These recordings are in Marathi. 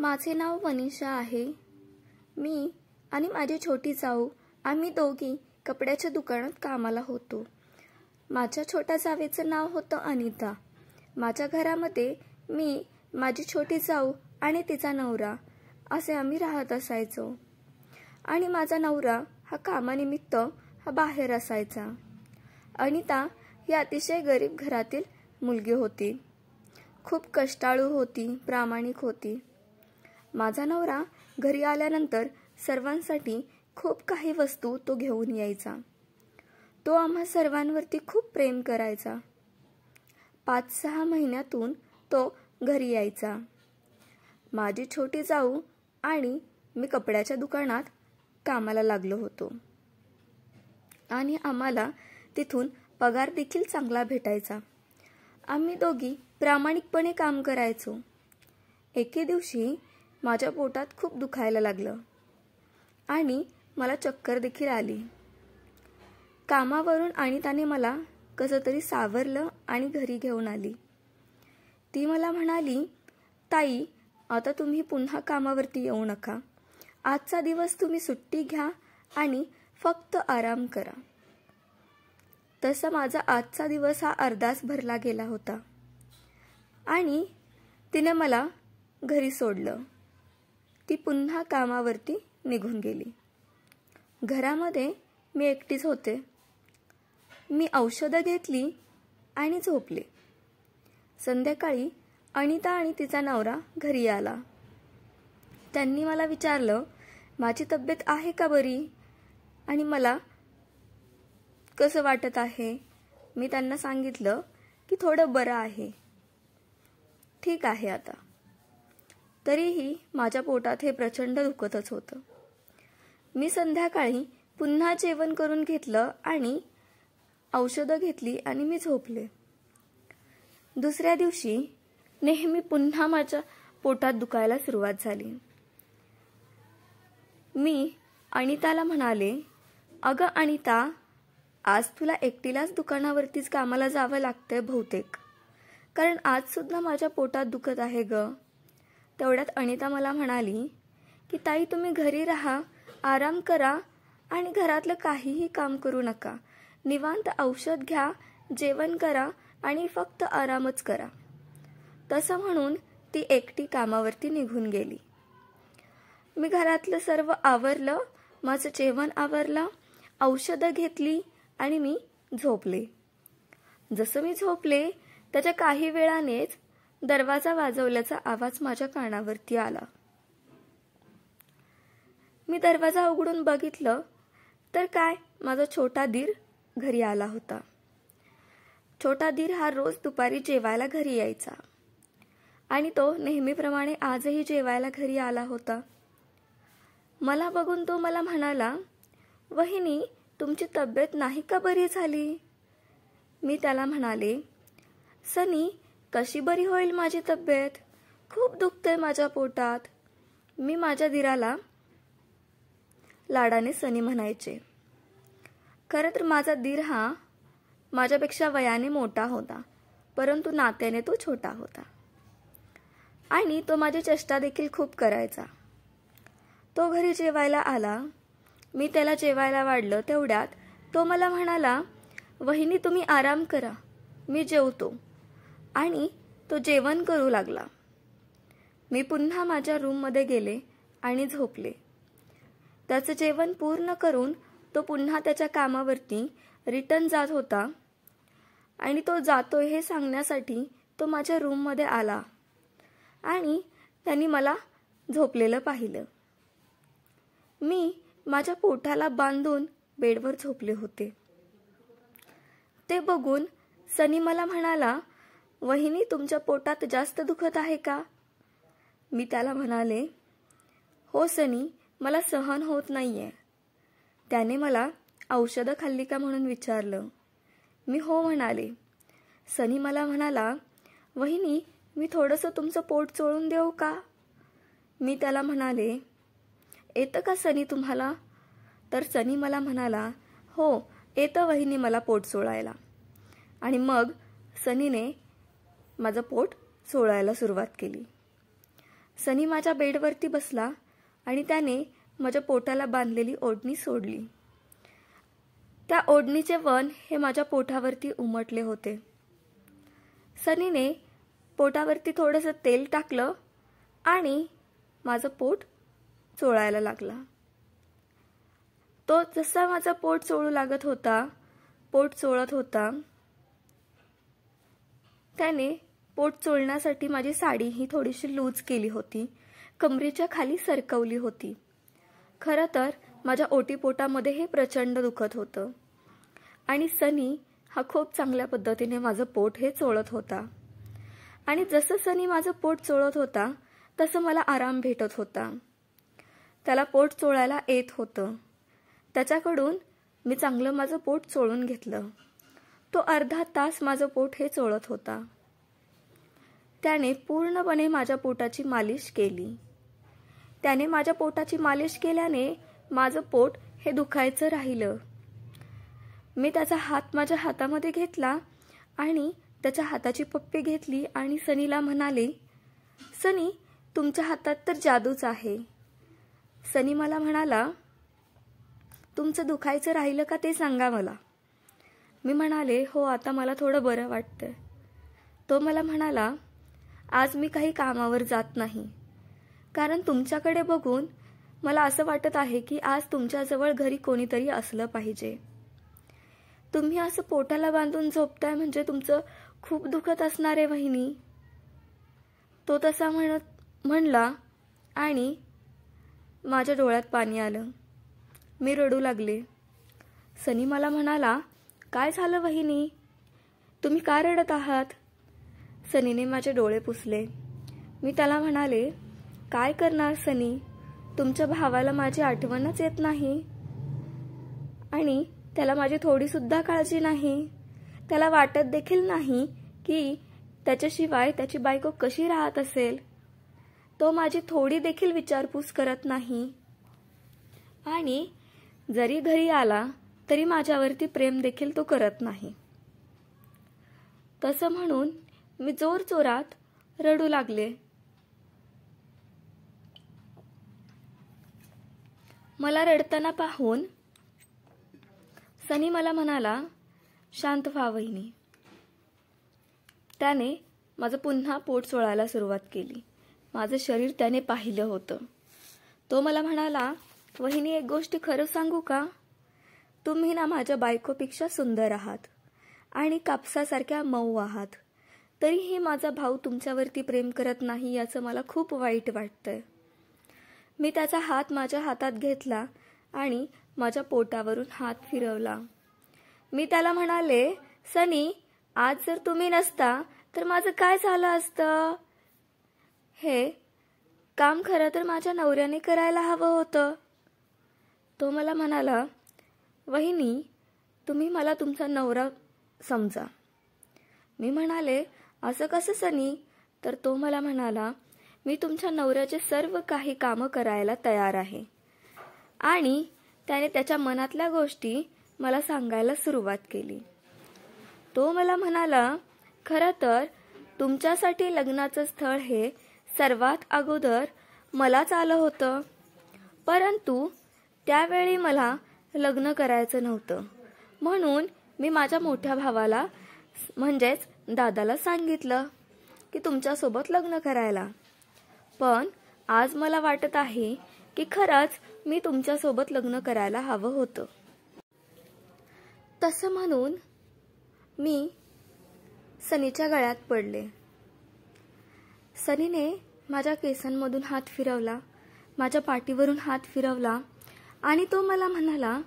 माझे नाव मनीषा आहे मी आणि माझी छोटी जाऊ आम्ही दोघी कपड्याच्या दुकानात कामाला होतो माझ्या छोट्या जावेचं नाव होतं अनिता माझ्या घरामध्ये मी माझी छोटी जाऊ आणि तिचा नवरा असे आम्ही राहत असायचो आणि माझा नवरा हा कामानिमित्त हा बाहेर असायचा अनिता ही अतिशय गरीब घरातील मुलगी होती खूप कष्टाळू होती प्रामाणिक होती माझा नवरा घरी आल्यानंतर सर्वांसाठी खूप काही वस्तू तो घेऊन यायचा तो आम्हा सर्वांवरती खूप प्रेम करायचा पाच सहा महिन्यातून तो घरी यायचा माझी छोटी जाऊ आणि मी कपड्याच्या दुकानात कामाला लागलो होतो आणि आम्हाला तिथून पगार देखील चांगला भेटायचा आम्ही दोघी प्रामाणिकपणे काम करायचो एके दिवशी माझ्या पोटात खूप दुखायला लागलं आणि मला चक्कर देखील आली कामावरून आणि त्याने मला कसं तरी सावरलं आणि घरी घेऊन आली ती मला म्हणाली ताई आता तुम्ही पुन्हा कामावरती येऊ नका आजचा दिवस तुम्ही सुट्टी घ्या आणि फक्त आराम करा तसा माझा आजचा दिवस हा अर्धास भरला गेला होता आणि तिने मला घरी सोडलं ती पुन्हा कामावरती निघून गेली घरामध्ये मी एकटीच होते मी औषधं घेतली आणि झोपले संध्याकाळी अनिता आणि तिचा नवरा घरी आला त्यांनी मला विचारलं माझी तब्येत आहे का बरी आणि मला कसं वाटत आहे मी त्यांना सांगितलं की थोडं बरं आहे ठीक आहे आता तरीही माझ्या पोटात हे प्रचंड दुखतच होतं मी संध्याकाळी पुन्हा जेवण करून घेतलं आणि औषधं घेतली आणि मी झोपले दुसऱ्या दिवशी नेहमी पुन्हा माझ्या पोटात दुखायला सुरुवात झाली मी अनिताला म्हणाले अगं अनिता आज तुला एकटीलाच दुकानावरतीच कामाला जावं लागतंय बहुतेक कारण आजसुद्धा माझ्या पोटात दुखत आहे गं तेवढ्यात अनिता मला म्हणाली की ताई तुम्ही घरी राहा आराम करा आणि घरातलं काहीही काम करू नका निवांत औषध घ्या जेवण करा आणि फक्त आरामच करा तसं म्हणून ती एकटी कामावरती निघून गेली मी घरातलं सर्व आवरलं माझं जेवण आवरलं औषधं घेतली आणि मी झोपले जसं मी झोपले त्याच्या काही वेळानेच दरवाजा वाजवल्याचा आवाज माझ्या कानावरती आला मी दरवाजा उघडून बघितलं तर काय माझा छोटा दीर घरी आला होता छोटा दीर हा रोज दुपारी जेवायला घरी यायचा आणि तो नेहमीप्रमाणे आजही जेवायला घरी आला होता मला बघून तो मला म्हणाला वहिनी तुमची तब्येत नाही का बरी झाली मी त्याला म्हणाले सनी कशी बरी होईल माझी तब्येत खूप दुखते माझ्या पोटात मी माझ्या दिराला लाडाने सनी म्हणायचे खरं तर माझा दीर हा माझ्यापेक्षा वयाने मोठा होता परंतु नात्याने तो छोटा होता आणि तो माझी चेष्टा देखील खूप करायचा तो घरी जेवायला आला मी त्याला जेवायला वाढलं तेवढ्यात तो मला म्हणाला वहिनी तुम्ही आराम करा मी जेवतो आणि तो जेवण करू लागला मी पुन्हा माझ्या रूममध्ये गेले आणि झोपले त्याचं जेवण पूर्ण करून तो पुन्हा त्याच्या कामावरती रिटर्न जात होता आणि तो जातो हे सांगण्यासाठी तो माझ्या रूममध्ये आला आणि त्यांनी मला झोपलेलं पाहिलं मी माझ्या पोटाला बांधून बेडवर झोपले होते ते बघून सनी मला म्हणाला वहिनी तुमच्या पोटात जास्त दुखत आहे का मी त्याला म्हणाले हो सनी मला सहन होत नाही आहे त्याने मला औषधं खाल्ली का म्हणून विचारलं मी हो म्हणाले सनी मला म्हणाला वहिनी मी थोडंसं तुमचं पोट चोळून देऊ का मी त्याला म्हणाले येतं का सनी तुम्हाला तर सनी मला म्हणाला हो येतं वहिनी मला पोट चोळायला आणि मग सनीने माझं पोट सोळायला सुरुवात केली सनी माझ्या बेडवरती बसला आणि त्याने माझ्या पोटाला बांधलेली ओढणी सोडली त्या ओढणीचे वन हे माझ्या पोटावरती उमटले होते सनीने पोटावरती थोडंसं तेल टाकलं आणि माझं पोट चोळायला लागला तो जसा माझा पोट चोळू लागत होता पोट चोळत होता त्याने पोट चोळण्यासाठी माझी साडी ही थोडीशी लूज केली होती कमरेच्या खाली सरकवली होती खरं तर माझ्या ओटीपोटामध्ये हे प्रचंड दुखत होतं आणि सनी हा खूप चांगल्या पद्धतीने माझं पोट हे चोळत होता आणि जसं सनी माझं पोट चोळत होता तसं मला आराम भेटत होता त्याला पोट चोळायला येत होतं त्याच्याकडून मी चांगलं माझं पोट चोळून घेतलं तो अर्धा तास माझं पोट हे चोळत होता त्याने पूर्णपणे माझ्या पोटाची मालिश केली त्याने माझ्या पोटाची मालिश केल्याने माझं पोट हे दुखायचं राहिलं मी त्याचा हात माझ्या हातामध्ये घेतला आणि त्याच्या हाताची पप्पी घेतली आणि सनीला म्हणाले सनी तुमच्या हातात तर जादूच आहे सनी मला म्हणाला तुमचं दुखायचं राहिलं का ते सांगा मला मी म्हणाले हो आता मला थोडं बरं वाटतं तो मला म्हणाला आज मी काही कामावर जात नाही कारण तुमच्याकडे बघून मला असं वाटत आहे की आज तुमच्याजवळ घरी कोणीतरी असलं पाहिजे तुम्ही असं पोटाला बांधून झोपताय म्हणजे तुमचं खूप दुखत असणार आहे वहिनी तो तसा म्हणत म्हणला आणि माझ्या डोळ्यात पाणी आलं मी रडू लागले सनी मला म्हणाला काय झालं वहिनी तुम्ही का रडत आहात सनीने माझे डोळे पुसले मी त्याला म्हणाले काय करणार सनी तुमच्या भावाला माझी आठवणच येत नाही आणि त्याला माझी थोडीसुद्धा काळजी नाही त्याला वाटत देखील नाही की त्याच्याशिवाय त्याची बायको कशी राहत असेल तो माझी थोडी देखील विचारपूस करत नाही आणि जरी घरी आला तरी माझ्यावरती प्रेम देखील तो करत नाही तसं म्हणून मी जोर जोरात रडू लागले मला रडताना पाहून सनी मला म्हणाला शांत व्हा वहिनी त्याने माझं पुन्हा पोट सोळायला सुरुवात केली माझं शरीर त्याने पाहिलं होतं तो मला म्हणाला वहिनी एक गोष्ट खरं सांगू का तुम्ही ना माझ्या बायकोपेक्षा सुंदर आहात आणि कापसासारख्या मऊ आहात तरीही माझा भाऊ तुमच्यावरती प्रेम करत नाही याचं मला खूप वाईट वाटतंय मी त्याचा हात माझ्या हातात घेतला आणि माझ्या पोटावरून हात फिरवला मी त्याला म्हणाले सनी आज जर तुम्ही नसता तर माझं काय झालं असतं हे काम खरं तर माझ्या नवऱ्याने करायला हवं होतं तो मला म्हणाला वहिनी तुम्ही मला तुमचा नवरा समजा मी म्हणाले असं कसं सनी तर तो मला म्हणाला मी तुमच्या नवऱ्याचे सर्व काही कामं करायला तयार आहे आणि त्याने त्याच्या मनातल्या गोष्टी मला सांगायला सुरुवात केली तो मला म्हणाला खरं तर तुमच्यासाठी लग्नाचं स्थळ हे सर्वात अगोदर मलाच आलं होतं परंतु त्यावेळी मला लग्न करायचं नव्हतं म्हणून मी माझ्या मोठ्या भावाला म्हणजेच दादाला सांगितलं की तुमच्यासोबत लग्न करायला पण आज मला वाटत आहे की खरंच मी तुमच्यासोबत लग्न करायला हवं होतं तसं म्हणून मी सनीच्या गळ्यात पडले सनीने माझ्या केसांमधून हात फिरवला माझ्या पाठीवरून हात फिरवला आणि तो मला म्हणाला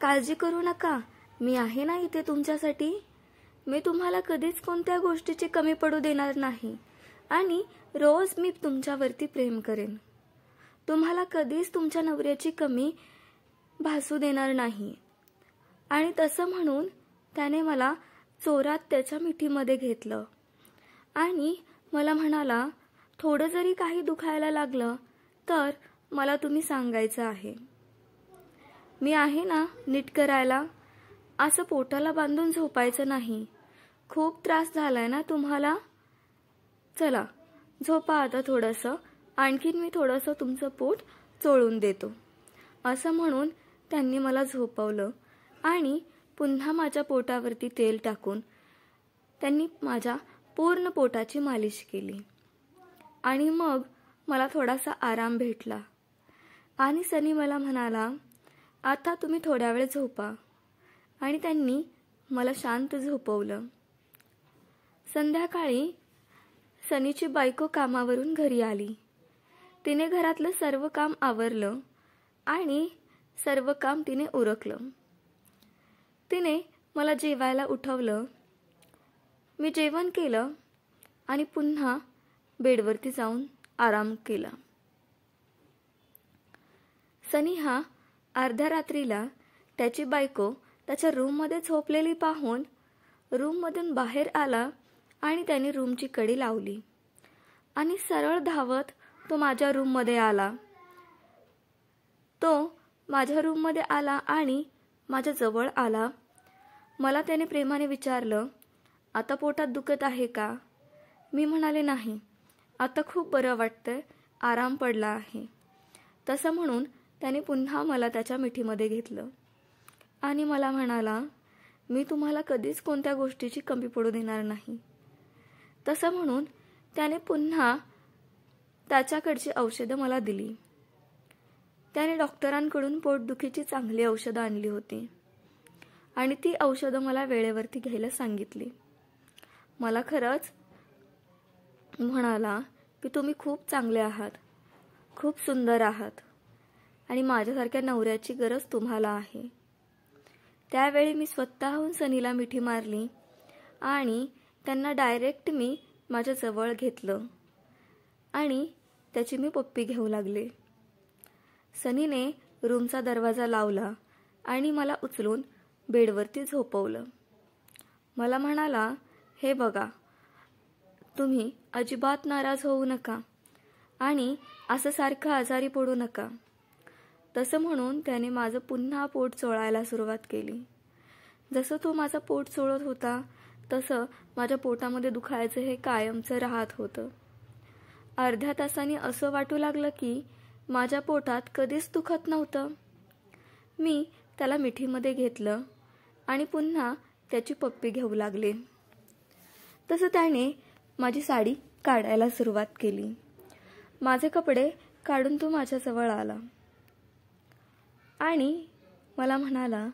काळजी करू नका मी आहे ना इथे तुमच्यासाठी मी तुम्हाला कधीच कोणत्या गोष्टीची कमी पडू देणार नाही आणि रोज मी तुमच्यावरती प्रेम करेन तुम्हाला कधीच तुमच्या नवऱ्याची कमी भासू देणार नाही आणि तसं म्हणून त्याने मला चोरात त्याच्या मिठीमध्ये घेतलं आणि मला म्हणाला थोडं जरी काही दुखायला लागलं तर मला तुम्ही सांगायचं आहे मी आहे ना नीट करायला असं पोटाला बांधून झोपायचं नाही खूप त्रास झालाय ना तुम्हाला चला झोपा आता थोडंसं आणखीन मी थोडंसं तुमचं पोट चोळून देतो असं म्हणून त्यांनी मला झोपवलं आणि पुन्हा माझ्या पोटावरती तेल टाकून त्यांनी माझ्या पूर्ण पोटाची मालिश केली आणि मग मला थोडासा आराम भेटला आणि सनी मला म्हणाला आता तुम्ही थोड्या वेळ झोपा आणि त्यांनी मला शांत झोपवलं संध्याकाळी सनीची बायको कामावरून घरी आली तिने घरातलं सर्व काम आवरलं आणि सर्व काम तिने उरकलं तिने मला जेवायला उठवलं मी जेवण केलं आणि पुन्हा बेडवरती जाऊन आराम केला सनी हा अर्ध्या रात्रीला त्याची बायको त्याच्या रूममध्ये झोपलेली पाहून रूममधून बाहेर आला आणि त्याने रूमची कडी लावली आणि सरळ धावत तो माझ्या रूममध्ये आला तो माझ्या रूममध्ये आला आणि माझ्या जवळ आला मला त्याने प्रेमाने विचारलं आता पोटात दुखत आहे का मी म्हणाले नाही आता खूप बरं वाटतं आराम पडला आहे तसं म्हणून त्याने पुन्हा मला त्याच्या मिठीमध्ये घेतलं आणि मला म्हणाला मी तुम्हाला कधीच कोणत्या गोष्टीची कमी पडू देणार नाही तसं म्हणून त्याने पुन्हा त्याच्याकडची औषधं मला दिली त्याने डॉक्टरांकडून पोटदुखीची चांगली औषधं आणली होती आणि ती औषधं मला वेळेवरती घ्यायला सांगितली मला खरंच म्हणाला की तुम्ही खूप चांगले आहात खूप सुंदर आहात आणि माझ्यासारख्या नवऱ्याची गरज तुम्हाला आहे त्यावेळी मी स्वतःहून सनीला मिठी मारली आणि त्यांना डायरेक्ट मी माझ्या जवळ घेतलं आणि त्याची मी पप्पी घेऊ लागले सनीने रूमचा दरवाजा लावला आणि मला उचलून बेडवरती झोपवलं मला म्हणाला हे बघा तुम्ही अजिबात नाराज होऊ नका आणि असं सारखं आजारी पडू नका तसं म्हणून त्याने माझं पुन्हा पोट चोळायला सुरुवात केली जसं तो माझा पोट चोळत होता तसं माझ्या पोटामध्ये दुखायचं हे कायमचं राहत होतं अर्ध्या तासाने असं वाटू लागलं की माझ्या पोटात कधीच दुखत नव्हतं मी त्याला मिठीमध्ये घेतलं आणि पुन्हा त्याची पप्पी घेऊ लागले तसं त्याने माझी साडी काढायला सुरुवात केली माझे कपडे काढून तो माझ्याजवळ आला आणि मला म्हणाला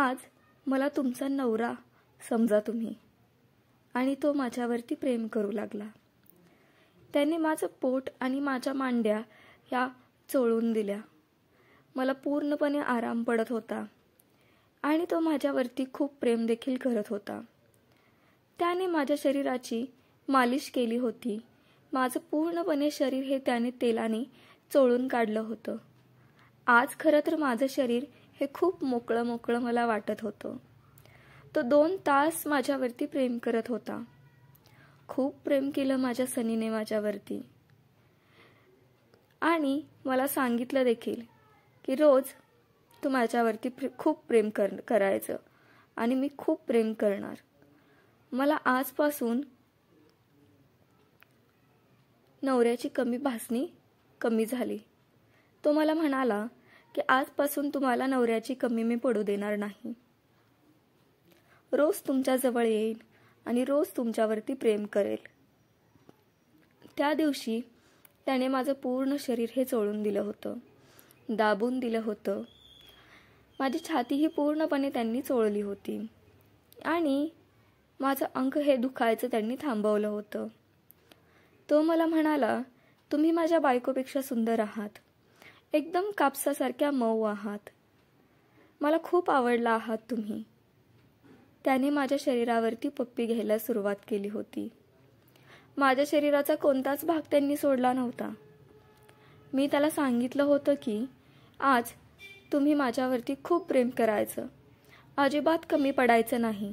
आज मला तुमचा नवरा समजा तुम्ही आणि तो माझ्यावरती प्रेम करू लागला त्याने माझं पोट आणि माझ्या मांड्या ह्या चोळून दिल्या मला पूर्णपणे आराम पडत होता आणि तो माझ्यावरती खूप प्रेम देखील करत होता त्याने माझ्या शरीराची मालिश केली होती माझं पूर्णपणे शरीर हे त्याने तेलाने चोळून काढलं होतं आज खरं तर माझं शरीर हे खूप मोकळं मोकळं मला वाटत होतं तो दोन तास माझ्यावरती प्रेम करत होता खूप प्रेम केलं माझ्या सनीने माझ्यावरती आणि मला सांगितलं देखील की रोज तू माझ्यावरती प्रे खूप प्रेम कर करायचं आणि मी खूप प्रेम करणार मला आजपासून नवऱ्याची कमी भासणी कमी झाली तो मला म्हणाला की आजपासून तुम्हाला नवऱ्याची कमी मी पडू देणार नाही रोज तुमच्याजवळ येईल आणि रोज तुमच्यावरती प्रेम करेल त्या दिवशी त्याने माझं पूर्ण शरीर हे चोळून दिलं होतं दाबून दिलं होतं माझी छाती ही पूर्णपणे त्यांनी चोळली होती आणि माझं अंक हे दुखायचं त्यांनी थांबवलं होतं तो मला म्हणाला तुम्ही माझ्या बायकोपेक्षा सुंदर आहात एकदम कापसासारख्या मऊ आहात मला खूप आवडला आहात तुम्ही त्याने माझ्या शरीरावरती पप्पी घ्यायला सुरुवात केली होती माझ्या शरीराचा कोणताच भाग त्यांनी सोडला नव्हता मी त्याला सांगितलं होतं की आज तुम्ही माझ्यावरती खूप प्रेम करायचं अजिबात कमी पडायचं नाही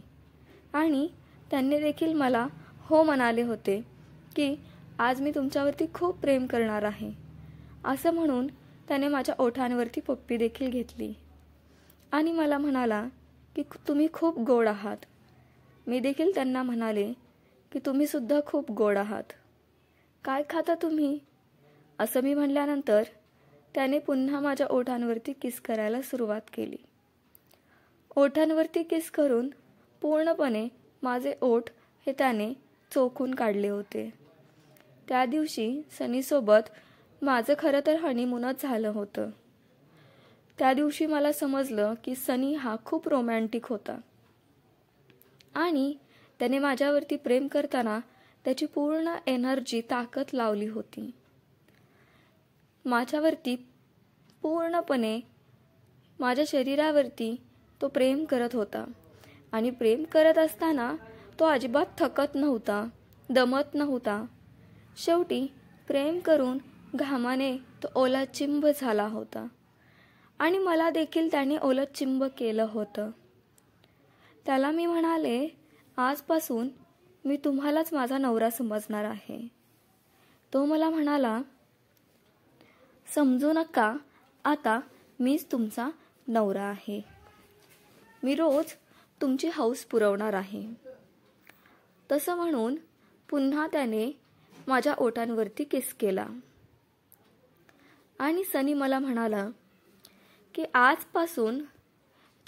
आणि त्यांनी देखील मला हो म्हणाले होते की आज मी तुमच्यावरती खूप प्रेम करणार आहे असं म्हणून त्याने माझ्या ओठांवरती पप्पी देखील घेतली आणि मला म्हणाला की तुम्ही खूप गोड आहात मी देखील त्यांना म्हणाले की तुम्हीसुद्धा खूप गोड आहात काय खाता तुम्ही असं मी म्हटल्यानंतर त्याने पुन्हा माझ्या ओठांवरती किस करायला सुरुवात केली ओठांवरती किस करून पूर्णपणे माझे ओठ हे त्याने चोखून काढले होते त्या दिवशी सनीसोबत माझं खरं तर हनीमूनच झालं होतं त्या दिवशी मला समजलं की सनी हा खूप रोमॅन्टिक होता आणि त्याने माझ्यावरती प्रेम करताना त्याची पूर्ण एनर्जी ताकद लावली होती माझ्यावरती पूर्णपणे माझ्या शरीरावरती तो प्रेम करत होता आणि प्रेम करत असताना तो अजिबात थकत नव्हता दमत नव्हता शेवटी प्रेम करून घामाने तो ओला चिंब झाला होता आणि मला देखील त्याने ओलं चिंब केलं होतं त्याला मी म्हणाले आजपासून मी तुम्हालाच माझा नवरा समजणार आहे तो मला म्हणाला समजू नका आता मीच तुमचा नवरा आहे मी रोज तुमची हौस पुरवणार आहे तसं म्हणून पुन्हा त्याने माझ्या ओटांवरती किस केला आणि सनी मला म्हणाला की आजपासून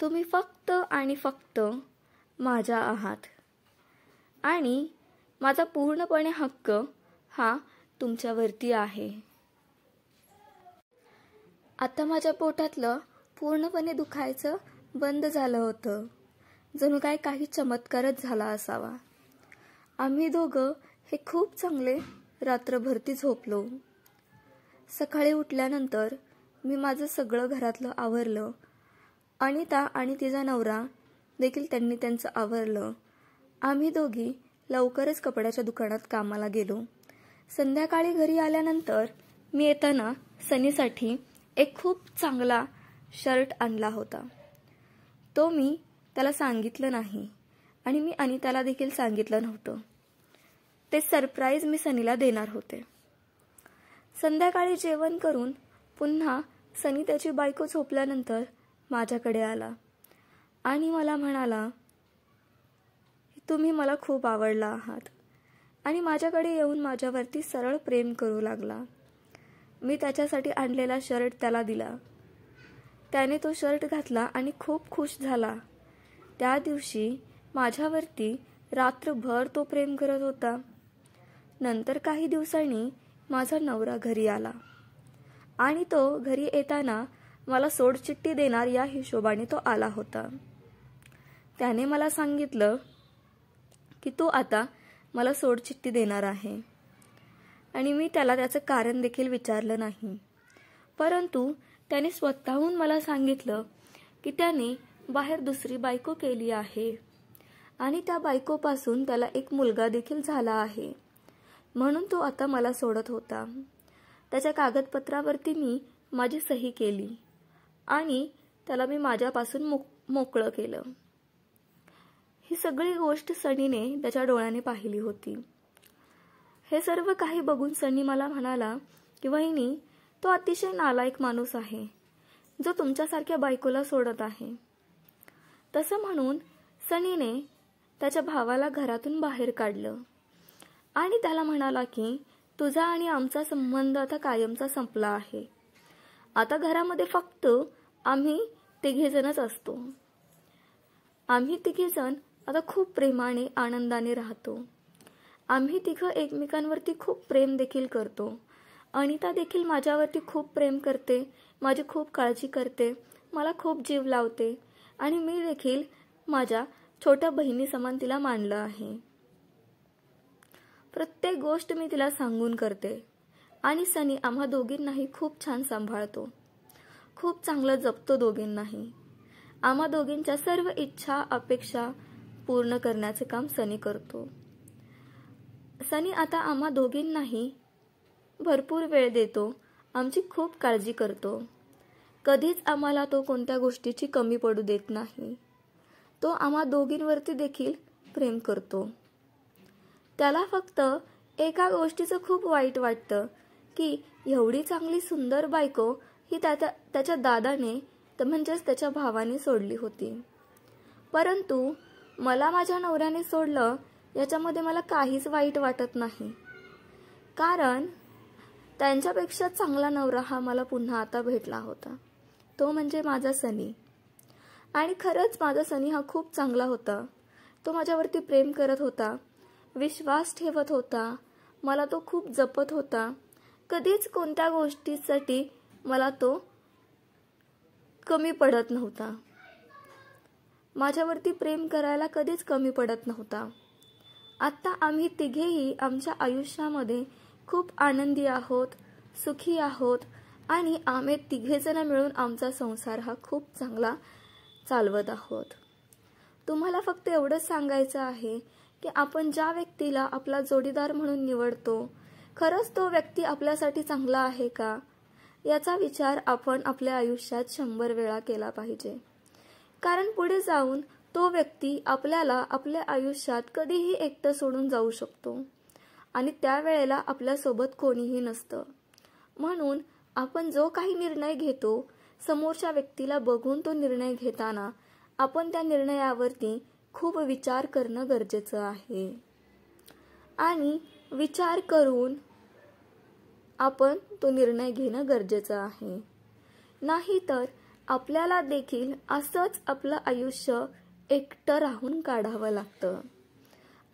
तुम्ही फक्त आणि फक्त माझ्या आहात आणि माझा पूर्णपणे हक्क हा तुमच्यावरती आहे आता माझ्या पोटातलं पूर्णपणे दुखायचं बंद झालं होतं जणू काय काही चमत्कारच झाला असावा आम्ही दोघं हे खूप चांगले रात्रभरती झोपलो सकाळी उठल्यानंतर मी माझं सगळं घरातलं आवरलं अनिता आणि तिचा नवरा देखील त्यांनी त्यांचं आवरलं आम्ही दोघी लवकरच कपड्याच्या दुकानात कामाला गेलो संध्याकाळी घरी आल्यानंतर मी येताना सनीसाठी एक खूप चांगला शर्ट आणला होता तो मी त्याला सांगितलं नाही आणि मी अनिताला देखील सांगितलं नव्हतं ते सरप्राईज मी सनीला देणार होते संध्याकाळी जेवण करून पुन्हा सनी त्याची बायको झोपल्यानंतर माझ्याकडे आला आणि मला म्हणाला तुम्ही मला खूप आवडला आहात आणि माझ्याकडे येऊन माझ्यावरती सरळ प्रेम करू लागला मी त्याच्यासाठी आणलेला शर्ट त्याला दिला त्याने तो शर्ट घातला आणि खूप खुश झाला त्या दिवशी माझ्यावरती रात्रभर तो प्रेम करत होता नंतर काही दिवसांनी माझा नवरा घरी आला आणि तो घरी येताना मला सोडचिठ्ठी देणार या हिशोबाने तो आला होता त्याने मला सांगितलं की तो आता मला सोडचिठ्ठी देणार आहे आणि मी त्याला त्याचं कारण देखील विचारलं नाही परंतु त्याने स्वतःहून मला सांगितलं की त्याने बाहेर दुसरी बायको केली आहे आणि त्या बायकोपासून त्याला एक मुलगा देखील झाला आहे म्हणून तो आता मला सोडत होता त्याच्या कागदपत्रावरती मी माझी सही केली आणि त्याला मी माझ्यापासून मो मोकळं केलं ही सगळी गोष्ट सनीने त्याच्या डोळ्याने पाहिली होती हे सर्व काही बघून सनी मला म्हणाला की वहिनी तो अतिशय नालायक माणूस आहे जो तुमच्यासारख्या बायकोला सोडत आहे तसं म्हणून सनीने त्याच्या भावाला घरातून बाहेर काढलं आणि त्याला म्हणाला की तुझा आणि आमचा संबंध आता कायमचा संपला आहे आता घरामध्ये फक्त आम्ही तिघेजणच असतो आम्ही तिघेजण आता खूप प्रेमाने आनंदाने राहतो आम्ही तिघं एकमेकांवरती खूप प्रेम देखील करतो अनिता देखील माझ्यावरती खूप प्रेम करते माझी खूप काळजी करते मला खूप जीव लावते आणि मी देखील माझ्या छोट्या बहिणीसमान तिला मानलं आहे प्रत्येक गोष्ट मी तिला सांगून करते आणि सनी आम्हा दोघींनाही खूप छान सांभाळतो खूप चांगलं जपतो दोघींनाही आम्हा दोघींच्या सर्व इच्छा अपेक्षा पूर्ण करण्याचे काम सनी करतो सनी आता आम्हा दोघींनाही भरपूर वेळ देतो आमची खूप काळजी करतो कधीच आम्हाला तो कोणत्या गोष्टीची कमी पडू देत नाही तो आम्हा दोघींवरती देखील प्रेम करतो त्याला फक्त एका गोष्टीचं खूप वाईट वाटतं की एवढी चांगली सुंदर बायको ही त्याच्या त्याच्या दादाने तर म्हणजेच त्याच्या भावाने सोडली होती परंतु मला माझ्या नवऱ्याने सोडलं याच्यामध्ये मला काहीच वाईट वाटत नाही कारण त्यांच्यापेक्षा चांगला नवरा हा मला पुन्हा आता भेटला होता तो म्हणजे माझा सनी आणि खरंच माझा सनी हा खूप चांगला होता तो माझ्यावरती प्रेम करत होता विश्वास ठेवत होता मला तो खूप जपत होता कधीच कोणत्या गोष्टीसाठी मला तो कमी पडत नव्हता माझ्यावरती प्रेम करायला कधीच कमी पडत नव्हता आत्ता आम्ही तिघेही आमच्या आयुष्यामध्ये खूप आनंदी आहोत सुखी आहोत आणि आम्ही तिघेजण मिळून आमचा संसार हा खूप चांगला चालवत आहोत तुम्हाला फक्त एवढंच सांगायचं आहे की आपण ज्या व्यक्तीला आपला जोडीदार म्हणून निवडतो खरंच तो व्यक्ती आपल्यासाठी चांगला आहे का याचा विचार आपण आपल्या आयुष्यात शंभर वेळा केला पाहिजे कारण पुढे जाऊन तो व्यक्ती आपल्याला आपल्या आयुष्यात कधीही एकटं सोडून जाऊ शकतो आणि त्यावेळेला आपल्यासोबत कोणीही नसतं म्हणून आपण जो काही निर्णय घेतो समोरच्या व्यक्तीला बघून तो निर्णय घेताना आपण त्या निर्णयावरती खूप विचार करणं गरजेचं आहे आणि विचार करून आपण तो निर्णय घेणं गरजेचं आहे नाहीतर आपल्याला देखील असंच आपलं आयुष्य एकटं राहून काढावं लागतं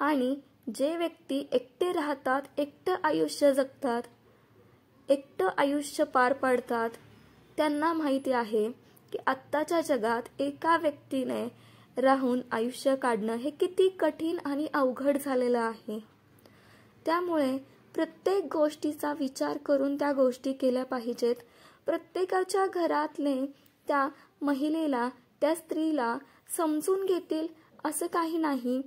आणि जे व्यक्ती एकटे राहतात एकटं आयुष्य जगतात एकटं आयुष्य पार पाडतात त्यांना माहिती आहे की आत्ताच्या जगात एका व्यक्तीने राहून आयुष्य काढणं हे किती कठीण आणि अवघड झालेलं आहे त्यामुळे प्रत्येक गोष्टीचा विचार करून त्या गोष्टी केल्या पाहिजेत प्रत्येकाच्या घरातले त्या महिलेला त्या स्त्रीला समजून घेतील असं काही नाही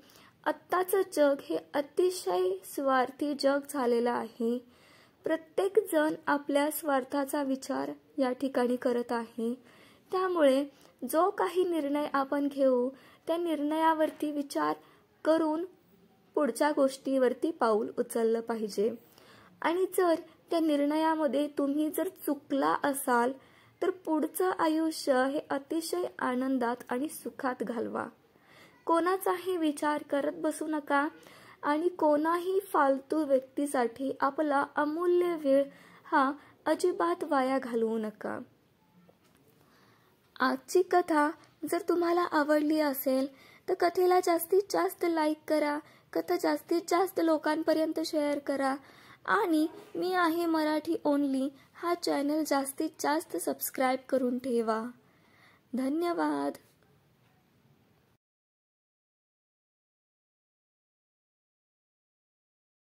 आत्ताचं जग हे अतिशय स्वार्थी जग झालेलं आहे प्रत्येक जण आपल्या स्वार्थाचा विचार या ठिकाणी करत आहे त्यामुळे जो काही निर्णय आपण घेऊ त्या निर्णयावरती विचार करून पुढच्या गोष्टीवरती पाऊल उचललं पाहिजे आणि जर त्या निर्णयामध्ये तुम्ही जर चुकला असाल तर पुढचं आयुष्य हे अतिशय आनंदात आणि सुखात घालवा कोणाचाही विचार करत बसू नका आणि कोणाही फालतू व्यक्तीसाठी आपला अमूल्य वेळ हा अजिबात वाया घालवू नका आजची कथा जर तुम्हाला आवडली असेल तर कथेला जास्तीत जास्त लाईक करा कथा जास्तीत जास्त लोकांपर्यंत शेअर करा आणि मी आहे मराठी ओनली हा चॅनल जास्तीत जास्त सबस्क्राईब करून ठेवा धन्यवाद